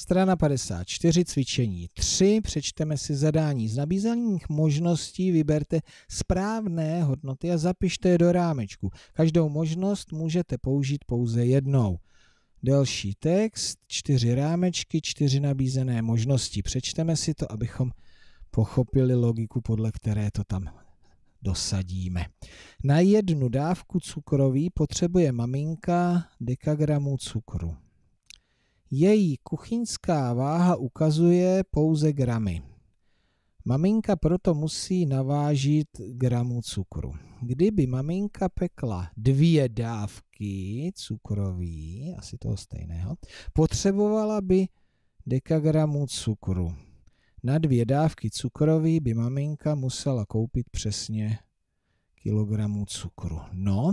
Strana 54, cvičení 3, přečteme si zadání. Z nabízených možností vyberte správné hodnoty a zapište je do rámečku. Každou možnost můžete použít pouze jednou. Delší text, čtyři rámečky, čtyři nabízené možnosti. Přečteme si to, abychom pochopili logiku, podle které to tam dosadíme. Na jednu dávku cukroví potřebuje maminka dekagramů cukru. Její kuchyňská váha ukazuje pouze gramy. Maminka proto musí navážit gramů cukru. Kdyby maminka pekla dvě dávky cukroví, asi toho stejného, potřebovala by dekagramů cukru. Na dvě dávky cukroví by maminka musela koupit přesně kilogramů cukru. No,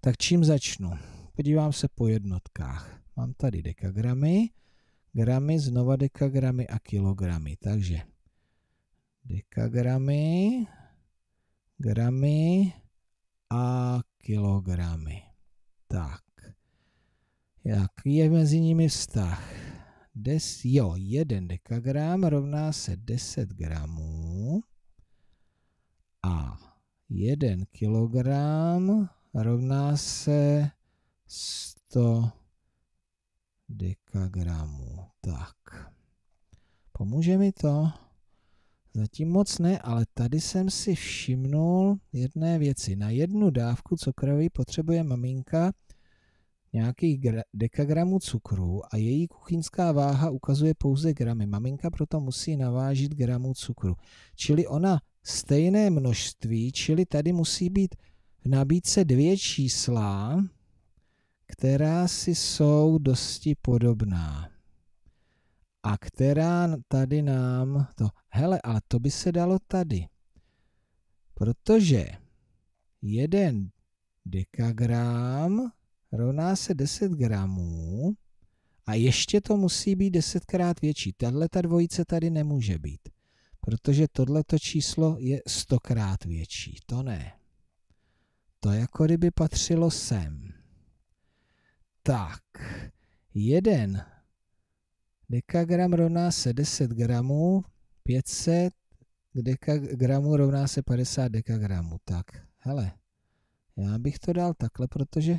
tak čím začnu? Podívám se po jednotkách. Mám tady dekagramy, gramy, znova dekagramy a kilogramy. Takže dekagramy, gramy a kilogramy. Tak, jaký je mezi nimi vztah? Des, jo, jeden dekagram rovná se 10 gramů a 1 kilogram rovná se 100 dekagramů. Tak. Pomůže mi to? Zatím moc ne, ale tady jsem si všimnul jedné věci. Na jednu dávku cukroví potřebuje maminka nějakých dekagramů cukru a její kuchyňská váha ukazuje pouze gramy. Maminka proto musí navážit gramů cukru. Čili ona stejné množství, čili tady musí být v nabídce dvě čísla, která si jsou dosti podobná. A která tady nám to, hele, ale to by se dalo tady. Protože jeden dekagram rovná se 10 gramů a ještě to musí být desetkrát větší. Tahle ta dvojice tady nemůže být, protože tohleto číslo je stokrát větší. To ne. To jako kdyby patřilo sem. Tak, jeden dekagram rovná se 10 gramů, 500 dekagramů rovná se 50 dekagramů. Tak, hele, já bych to dal takhle, protože...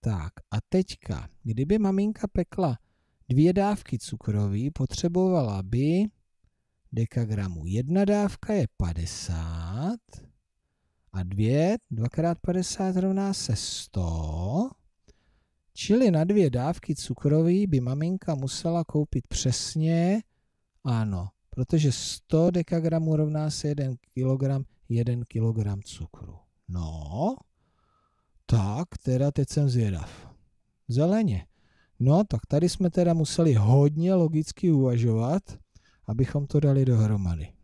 Tak, a teďka, kdyby maminka pekla dvě dávky cukroví, potřebovala by dekagramů. Jedna dávka je 50 a dvě, dvakrát 50 rovná se 100 Čili na dvě dávky cukroví by maminka musela koupit přesně, ano, protože 100 dekagramů rovná se 1 kg, 1 kg cukru. No, tak teda teď jsem zvědav. Zeleně. No, tak tady jsme teda museli hodně logicky uvažovat, abychom to dali dohromady.